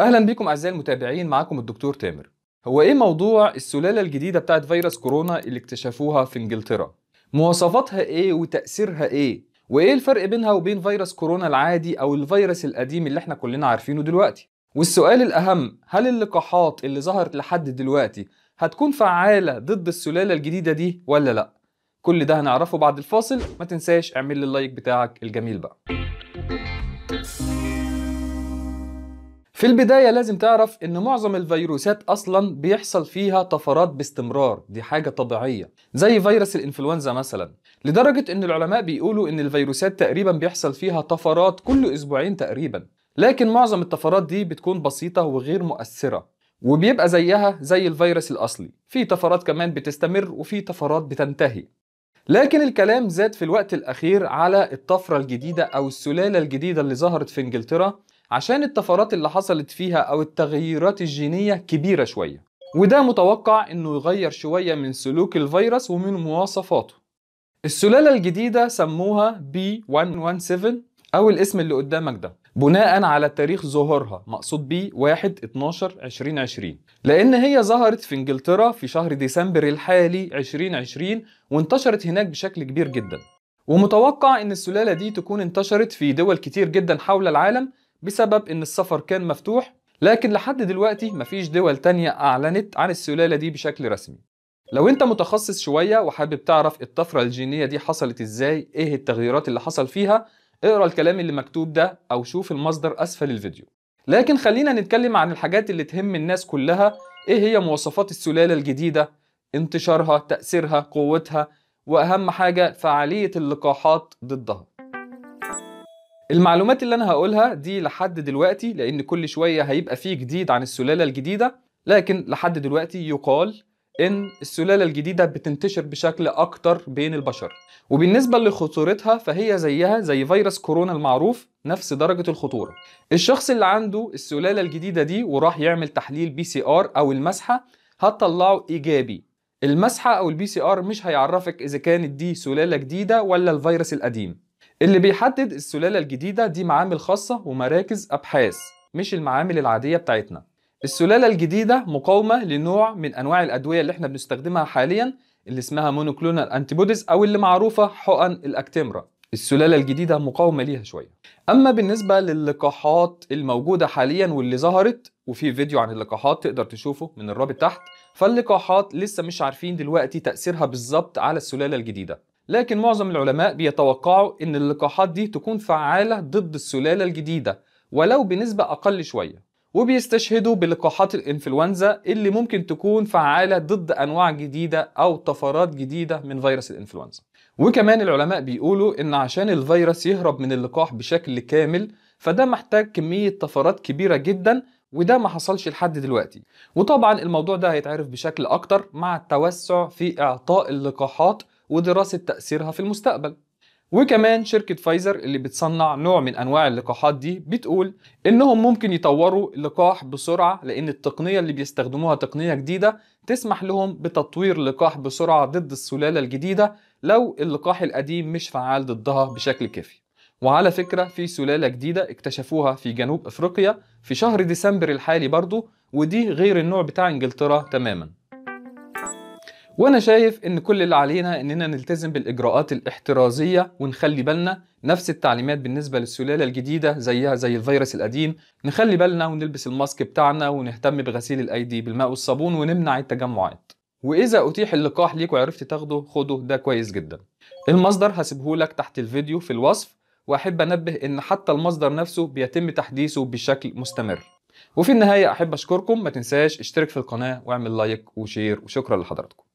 اهلا بكم اعزائي المتابعين معاكم الدكتور تامر هو ايه موضوع السلاله الجديده بتاعت فيروس كورونا اللي اكتشفوها في انجلترا مواصفاتها ايه وتاثيرها ايه وايه الفرق بينها وبين فيروس كورونا العادي او الفيروس القديم اللي احنا كلنا عارفينه دلوقتي والسؤال الاهم هل اللقاحات اللي ظهرت لحد دلوقتي هتكون فعاله ضد السلاله الجديده دي ولا لا كل ده هنعرفه بعد الفاصل ما تنساش اعمل لي اللايك بتاعك الجميل بقى في البداية لازم تعرف ان معظم الفيروسات اصلا بيحصل فيها طفرات باستمرار دي حاجة طبيعية زي فيروس الانفلونزا مثلا لدرجة ان العلماء بيقولوا ان الفيروسات تقريبا بيحصل فيها طفرات كل اسبوعين تقريبا لكن معظم الطفرات دي بتكون بسيطة وغير مؤثرة وبيبقى زيها زي الفيروس الاصلي في طفرات كمان بتستمر وفي طفرات بتنتهي لكن الكلام زاد في الوقت الاخير على الطفرة الجديدة او السلالة الجديدة اللي ظهرت في انجلترا عشان الطفرات اللي حصلت فيها أو التغيرات الجينية كبيرة شوية وده متوقع إنه يغير شوية من سلوك الفيروس ومن مواصفاته السلالة الجديدة سموها B117 أو الاسم اللي قدامك ده بناء على تاريخ ظهورها مقصود بي 1 12 2020 لان هي ظهرت في انجلترا في شهر ديسمبر الحالي 2020 وانتشرت هناك بشكل كبير جدا ومتوقع ان السلاله دي تكون انتشرت في دول كتير جدا حول العالم بسبب ان السفر كان مفتوح لكن لحد دلوقتي مفيش دول تانية اعلنت عن السلالة دي بشكل رسمي لو انت متخصص شوية وحابب تعرف الطفرة الجينية دي حصلت ازاي ايه التغييرات اللي حصل فيها اقرا الكلام اللي مكتوب ده او شوف المصدر اسفل الفيديو لكن خلينا نتكلم عن الحاجات اللي تهم الناس كلها ايه هي مواصفات السلالة الجديدة انتشارها تأثيرها قوتها واهم حاجة فعالية اللقاحات ضدها المعلومات اللي انا هقولها دي لحد دلوقتي لان كل شويه هيبقى فيه جديد عن السلاله الجديده لكن لحد دلوقتي يقال ان السلاله الجديده بتنتشر بشكل اكتر بين البشر وبالنسبه لخطورتها فهي زيها زي فيروس كورونا المعروف نفس درجه الخطوره الشخص اللي عنده السلاله الجديده دي وراح يعمل تحليل بي سي ار او المسحه هتطلعه ايجابي المسحه او البي سي ار مش هيعرفك اذا كانت دي سلاله جديده ولا الفيروس القديم اللي بيحدد السلالة الجديدة دي معامل خاصة ومراكز أبحاث مش المعامل العادية بتاعتنا السلالة الجديدة مقاومة لنوع من أنواع الأدوية اللي احنا بنستخدمها حاليا اللي اسمها مونوكلونال أنتيبوديز أو اللي معروفة حقن الأكتمرة السلالة الجديدة مقاومة ليها شوية أما بالنسبة للقاحات الموجودة حاليا واللي ظهرت وفي فيديو عن اللقاحات تقدر تشوفه من الرابط تحت فاللقاحات لسه مش عارفين دلوقتي تأثيرها بالظبط على السلالة الجديدة لكن معظم العلماء بيتوقعوا ان اللقاحات دي تكون فعالة ضد السلالة الجديدة ولو بنسبة اقل شوية وبيستشهدوا بلقاحات الانفلونزا اللي ممكن تكون فعالة ضد انواع جديدة او طفرات جديدة من فيروس الانفلونزا وكمان العلماء بيقولوا ان عشان الفيروس يهرب من اللقاح بشكل كامل فده محتاج كمية طفرات كبيرة جدا وده ما حصلش لحد دلوقتي وطبعا الموضوع ده هيتعرف بشكل اكتر مع التوسع في اعطاء اللقاحات ودراسة تأثيرها في المستقبل وكمان شركة فايزر اللي بتصنع نوع من أنواع اللقاحات دي بتقول إنهم ممكن يطوروا اللقاح بسرعة لأن التقنية اللي بيستخدموها تقنية جديدة تسمح لهم بتطوير لقاح بسرعة ضد السلالة الجديدة لو اللقاح القديم مش فعال ضدها بشكل كافي وعلى فكرة في سلالة جديدة اكتشفوها في جنوب أفريقيا في شهر ديسمبر الحالي برضو ودي غير النوع بتاع إنجلترا تماماً وانا شايف ان كل اللي علينا اننا نلتزم بالاجراءات الاحترازيه ونخلي بالنا نفس التعليمات بالنسبه للسلاله الجديده زيها زي الفيروس القديم نخلي بالنا ونلبس الماسك بتاعنا ونهتم بغسيل الايدي بالماء والصابون ونمنع التجمعات واذا اتيح اللقاح ليك وعرفت تاخده خده ده كويس جدا المصدر هسيبهولك تحت الفيديو في الوصف واحب انبه ان حتى المصدر نفسه بيتم تحديثه بشكل مستمر وفي النهايه احب اشكركم ما تنساش اشترك في القناه واعمل لايك وشير وشكرا لحضراتكم